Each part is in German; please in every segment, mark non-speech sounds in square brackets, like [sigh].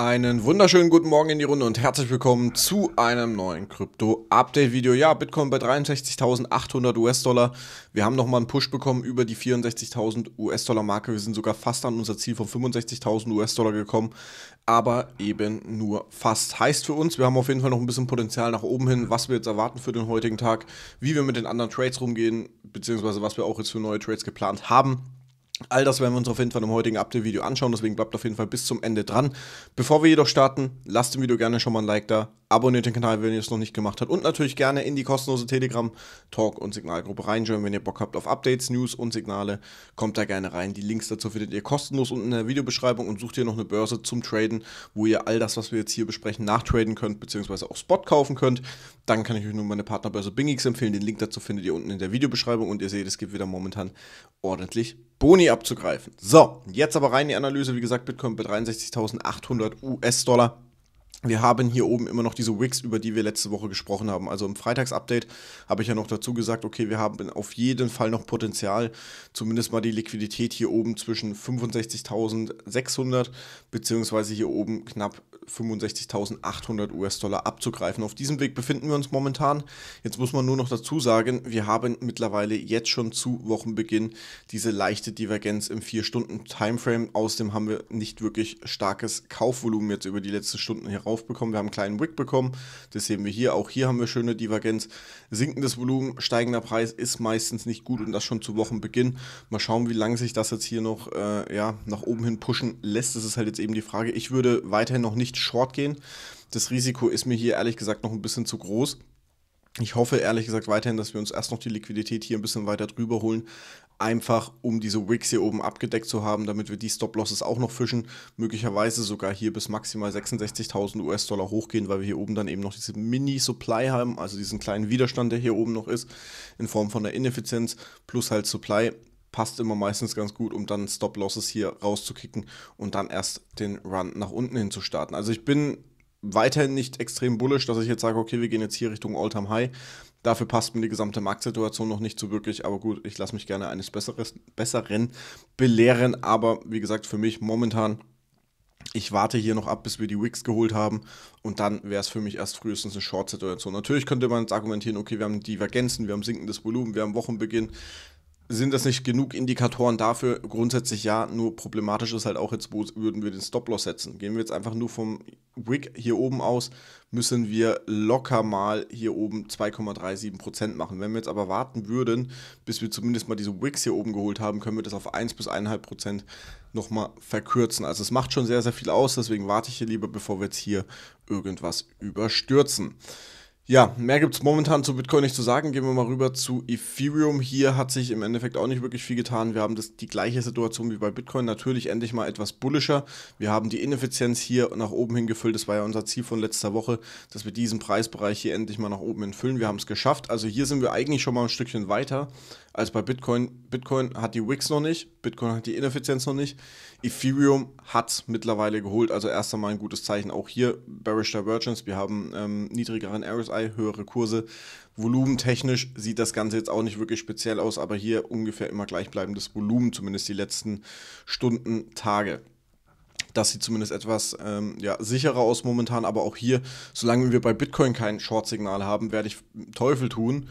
Einen wunderschönen guten Morgen in die Runde und herzlich willkommen zu einem neuen Krypto-Update-Video. Ja, Bitcoin bei 63.800 US-Dollar. Wir haben nochmal einen Push bekommen über die 64.000 US-Dollar-Marke. Wir sind sogar fast an unser Ziel von 65.000 US-Dollar gekommen, aber eben nur fast. Heißt für uns, wir haben auf jeden Fall noch ein bisschen Potenzial nach oben hin, was wir jetzt erwarten für den heutigen Tag, wie wir mit den anderen Trades rumgehen, beziehungsweise was wir auch jetzt für neue Trades geplant haben. All das werden wir uns auf jeden Fall im heutigen Update-Video anschauen, deswegen bleibt auf jeden Fall bis zum Ende dran. Bevor wir jedoch starten, lasst dem Video gerne schon mal ein Like da, abonniert den Kanal, wenn ihr es noch nicht gemacht habt. Und natürlich gerne in die kostenlose Telegram-Talk- und Signalgruppe reinschauen, wenn ihr Bock habt auf Updates, News und Signale. Kommt da gerne rein. Die Links dazu findet ihr kostenlos unten in der Videobeschreibung und sucht hier noch eine Börse zum Traden, wo ihr all das, was wir jetzt hier besprechen, nachtraden könnt, beziehungsweise auch Spot kaufen könnt. Dann kann ich euch nur meine Partnerbörse Bingix empfehlen. Den Link dazu findet ihr unten in der Videobeschreibung und ihr seht, es gibt wieder momentan ordentlich Boni abzugreifen. So, jetzt aber rein in die Analyse. Wie gesagt, Bitcoin bei 63.800 US-Dollar. Wir haben hier oben immer noch diese Wicks, über die wir letzte Woche gesprochen haben. Also im Freitagsupdate habe ich ja noch dazu gesagt, okay, wir haben auf jeden Fall noch Potenzial, zumindest mal die Liquidität hier oben zwischen 65.600 beziehungsweise hier oben knapp 65.800 US-Dollar abzugreifen. Auf diesem Weg befinden wir uns momentan. Jetzt muss man nur noch dazu sagen, wir haben mittlerweile jetzt schon zu Wochenbeginn diese leichte Divergenz im 4-Stunden-Timeframe. Außerdem haben wir nicht wirklich starkes Kaufvolumen jetzt über die letzten Stunden heraufbekommen. Wir haben einen kleinen Wick bekommen, das sehen wir hier. Auch hier haben wir schöne Divergenz. Sinkendes Volumen, steigender Preis ist meistens nicht gut und das schon zu Wochenbeginn. Mal schauen, wie lange sich das jetzt hier noch äh, ja, nach oben hin pushen lässt. Das ist halt jetzt eben die Frage. Ich würde weiterhin noch nicht nicht short gehen. Das Risiko ist mir hier ehrlich gesagt noch ein bisschen zu groß. Ich hoffe ehrlich gesagt weiterhin, dass wir uns erst noch die Liquidität hier ein bisschen weiter drüber holen, einfach um diese Wicks hier oben abgedeckt zu haben, damit wir die Stop-Losses auch noch fischen, möglicherweise sogar hier bis maximal 66.000 US-Dollar hochgehen, weil wir hier oben dann eben noch diese Mini-Supply haben, also diesen kleinen Widerstand, der hier oben noch ist, in Form von der Ineffizienz plus halt Supply, passt immer meistens ganz gut, um dann Stop-Losses hier rauszukicken und dann erst den Run nach unten hin zu starten. Also ich bin weiterhin nicht extrem bullisch, dass ich jetzt sage, okay, wir gehen jetzt hier Richtung All-Time High. Dafür passt mir die gesamte Marktsituation noch nicht so wirklich, aber gut, ich lasse mich gerne eines Besseres, Besseren belehren. Aber wie gesagt, für mich momentan, ich warte hier noch ab, bis wir die Wicks geholt haben und dann wäre es für mich erst frühestens eine Short-Situation. Natürlich könnte man jetzt argumentieren, okay, wir haben Divergenzen, wir haben sinkendes Volumen, wir haben Wochenbeginn sind das nicht genug Indikatoren dafür? Grundsätzlich ja, nur problematisch ist halt auch jetzt, wo würden wir den Stop-Loss setzen? Gehen wir jetzt einfach nur vom Wick hier oben aus, müssen wir locker mal hier oben 2,37% machen. Wenn wir jetzt aber warten würden, bis wir zumindest mal diese Wicks hier oben geholt haben, können wir das auf 1 bis 1,5% nochmal verkürzen. Also es macht schon sehr, sehr viel aus, deswegen warte ich hier lieber, bevor wir jetzt hier irgendwas überstürzen. Ja, mehr gibt es momentan zu Bitcoin nicht zu sagen. Gehen wir mal rüber zu Ethereum. Hier hat sich im Endeffekt auch nicht wirklich viel getan. Wir haben das, die gleiche Situation wie bei Bitcoin. Natürlich endlich mal etwas bullischer. Wir haben die Ineffizienz hier nach oben hin gefüllt. Das war ja unser Ziel von letzter Woche, dass wir diesen Preisbereich hier endlich mal nach oben hin füllen. Wir haben es geschafft. Also hier sind wir eigentlich schon mal ein Stückchen weiter als bei Bitcoin. Bitcoin hat die Wix noch nicht. Bitcoin hat die Ineffizienz noch nicht. Ethereum hat es mittlerweile geholt. Also erst einmal ein gutes Zeichen. Auch hier Bearish Divergence. Wir haben ähm, niedrigeren RSI 2, höhere Kurse. Volumentechnisch sieht das Ganze jetzt auch nicht wirklich speziell aus, aber hier ungefähr immer gleichbleibendes Volumen, zumindest die letzten Stunden, Tage. Das sieht zumindest etwas ähm, ja, sicherer aus momentan, aber auch hier, solange wir bei Bitcoin kein Short-Signal haben, werde ich Teufel tun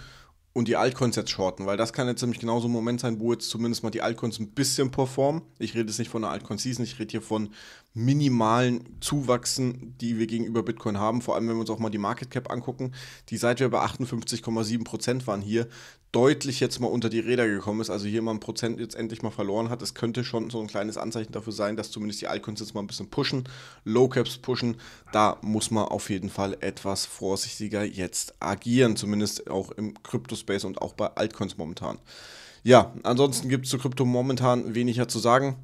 und die Altcoins jetzt shorten, weil das kann jetzt nämlich genauso ein Moment sein, wo jetzt zumindest mal die Altcoins ein bisschen performen. Ich rede jetzt nicht von einer Altcoin-Season, ich rede hier von minimalen Zuwachsen, die wir gegenüber Bitcoin haben. Vor allem, wenn wir uns auch mal die Market Cap angucken, die seit wir bei 58,7 Prozent waren hier, deutlich jetzt mal unter die Räder gekommen ist. Also hier mal ein Prozent jetzt endlich mal verloren hat. Es könnte schon so ein kleines Anzeichen dafür sein, dass zumindest die Altcoins jetzt mal ein bisschen pushen, Low Caps pushen. Da muss man auf jeden Fall etwas vorsichtiger jetzt agieren, zumindest auch im Crypto-Space und auch bei Altcoins momentan. Ja, ansonsten gibt es zu Krypto momentan weniger zu sagen.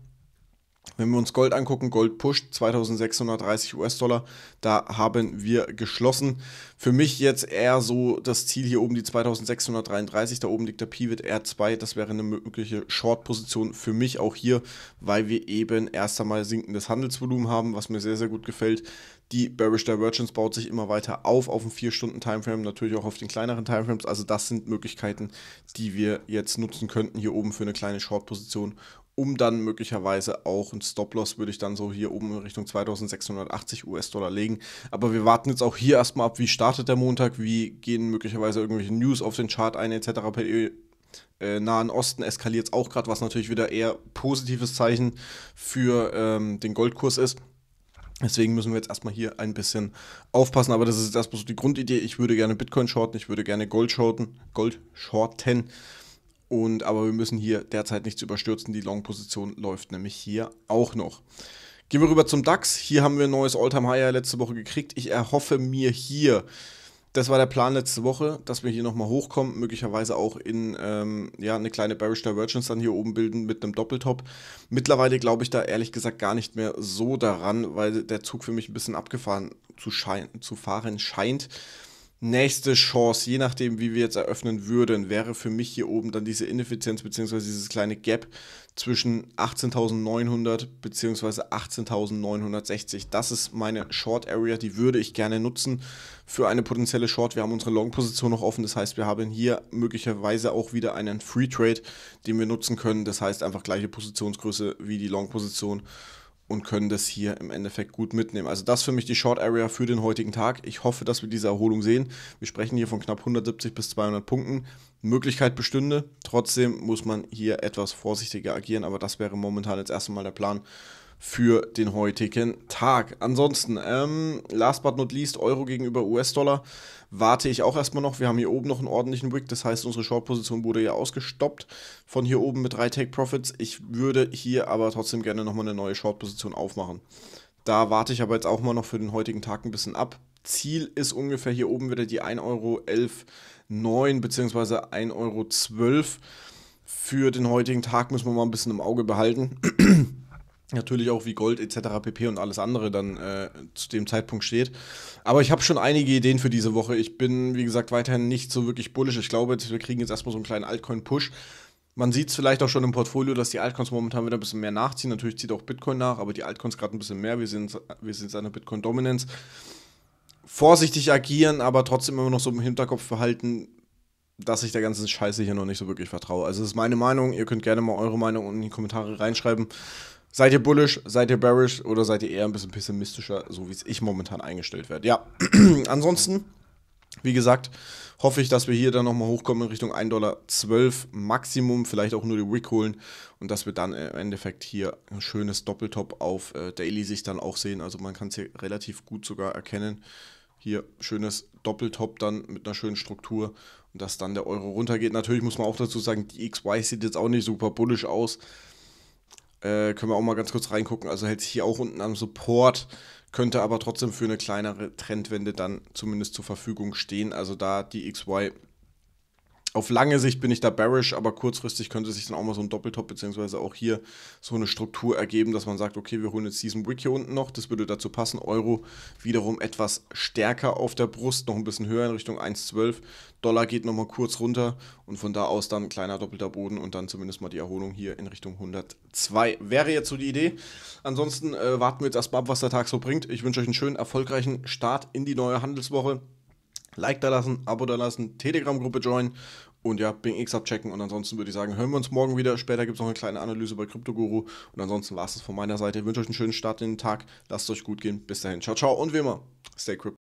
Wenn wir uns Gold angucken, Gold pusht 2630 US-Dollar, da haben wir geschlossen. Für mich jetzt eher so das Ziel hier oben die 2633, da oben liegt der Pivot R2, das wäre eine mögliche Short-Position für mich auch hier, weil wir eben erst einmal sinkendes Handelsvolumen haben, was mir sehr, sehr gut gefällt. Die Bearish Divergence baut sich immer weiter auf, auf dem 4-Stunden-Timeframe, natürlich auch auf den kleineren Timeframes. Also das sind Möglichkeiten, die wir jetzt nutzen könnten hier oben für eine kleine Short-Position um dann möglicherweise auch ein Stop-Loss würde ich dann so hier oben in Richtung 2680 US-Dollar legen. Aber wir warten jetzt auch hier erstmal ab, wie startet der Montag, wie gehen möglicherweise irgendwelche News auf den Chart ein etc. Äh, Nahen Osten eskaliert es auch gerade, was natürlich wieder eher positives Zeichen für ähm, den Goldkurs ist. Deswegen müssen wir jetzt erstmal hier ein bisschen aufpassen, aber das ist jetzt erstmal so die Grundidee. Ich würde gerne Bitcoin shorten, ich würde gerne Gold shorten, Gold shorten. Und aber wir müssen hier derzeit nichts überstürzen. Die Long-Position läuft nämlich hier auch noch. Gehen wir rüber zum DAX. Hier haben wir ein neues All-Time-Higher letzte Woche gekriegt. Ich erhoffe mir hier, das war der Plan letzte Woche, dass wir hier nochmal hochkommen, möglicherweise auch in ähm, ja, eine kleine Bearish Divergence dann hier oben bilden mit einem Doppeltop. Mittlerweile glaube ich da ehrlich gesagt gar nicht mehr so daran, weil der Zug für mich ein bisschen abgefahren zu, schein zu fahren scheint nächste Chance, je nachdem, wie wir jetzt eröffnen würden, wäre für mich hier oben dann diese Ineffizienz bzw. dieses kleine Gap zwischen 18.900 bzw. 18.960. Das ist meine Short Area, die würde ich gerne nutzen für eine potenzielle Short. Wir haben unsere Long-Position noch offen, das heißt, wir haben hier möglicherweise auch wieder einen Free Trade, den wir nutzen können. Das heißt, einfach gleiche Positionsgröße wie die Long-Position und können das hier im Endeffekt gut mitnehmen. Also das für mich die Short Area für den heutigen Tag. Ich hoffe, dass wir diese Erholung sehen. Wir sprechen hier von knapp 170 bis 200 Punkten. Möglichkeit bestünde. Trotzdem muss man hier etwas vorsichtiger agieren, aber das wäre momentan jetzt erstmal der Plan für den heutigen Tag. Ansonsten, ähm, last but not least, Euro gegenüber US-Dollar warte ich auch erstmal noch. Wir haben hier oben noch einen ordentlichen Wick, das heißt, unsere Short-Position wurde ja ausgestoppt von hier oben mit drei Take-Profits. Ich würde hier aber trotzdem gerne nochmal eine neue Short-Position aufmachen. Da warte ich aber jetzt auch mal noch für den heutigen Tag ein bisschen ab. Ziel ist ungefähr hier oben wieder die 1,11 Euro 9 bzw. 1,12 Euro. Für den heutigen Tag müssen wir mal ein bisschen im Auge behalten natürlich auch wie Gold etc. pp und alles andere dann äh, zu dem Zeitpunkt steht. Aber ich habe schon einige Ideen für diese Woche. Ich bin, wie gesagt, weiterhin nicht so wirklich bullish. Ich glaube, wir kriegen jetzt erstmal so einen kleinen Altcoin-Push. Man sieht es vielleicht auch schon im Portfolio, dass die Altcoins momentan wieder ein bisschen mehr nachziehen. Natürlich zieht auch Bitcoin nach, aber die Altcoins gerade ein bisschen mehr. Wir sind, wir sind Bitcoin-Dominanz. Vorsichtig agieren, aber trotzdem immer noch so im Hinterkopf verhalten, dass ich der ganzen Scheiße hier noch nicht so wirklich vertraue. Also das ist meine Meinung. Ihr könnt gerne mal eure Meinung unten in die Kommentare reinschreiben. Seid ihr bullish, seid ihr bearish oder seid ihr eher ein bisschen pessimistischer, so wie es ich momentan eingestellt werde? Ja, [clears throat] ansonsten, wie gesagt, hoffe ich, dass wir hier dann nochmal hochkommen in Richtung 1,12 Dollar Maximum, vielleicht auch nur die Wick holen und dass wir dann im Endeffekt hier ein schönes Doppeltop auf äh, Daily sich dann auch sehen. Also man kann es hier relativ gut sogar erkennen. Hier schönes Doppeltop dann mit einer schönen Struktur und dass dann der Euro runtergeht. Natürlich muss man auch dazu sagen, die XY sieht jetzt auch nicht super bullisch aus. Äh, können wir auch mal ganz kurz reingucken. Also hält sich hier auch unten am Support, könnte aber trotzdem für eine kleinere Trendwende dann zumindest zur Verfügung stehen. Also da die XY auf lange Sicht bin ich da bearish, aber kurzfristig könnte sich dann auch mal so ein Doppeltop beziehungsweise auch hier so eine Struktur ergeben, dass man sagt, okay, wir holen jetzt diesen Wick hier unten noch, das würde dazu passen, Euro wiederum etwas stärker auf der Brust, noch ein bisschen höher in Richtung 1,12, Dollar geht nochmal kurz runter und von da aus dann ein kleiner doppelter Boden und dann zumindest mal die Erholung hier in Richtung 102. Wäre jetzt so die Idee. Ansonsten äh, warten wir jetzt erstmal ab, was der Tag so bringt. Ich wünsche euch einen schönen, erfolgreichen Start in die neue Handelswoche. Like da lassen, Abo da lassen, Telegram-Gruppe joinen und ja, Bing X abchecken. Und ansonsten würde ich sagen, hören wir uns morgen wieder. Später gibt es noch eine kleine Analyse bei CryptoGuru. Und ansonsten war es das von meiner Seite. Ich wünsche euch einen schönen Start in den Tag. Lasst es euch gut gehen. Bis dahin. Ciao, ciao. Und wie immer, stay crypto.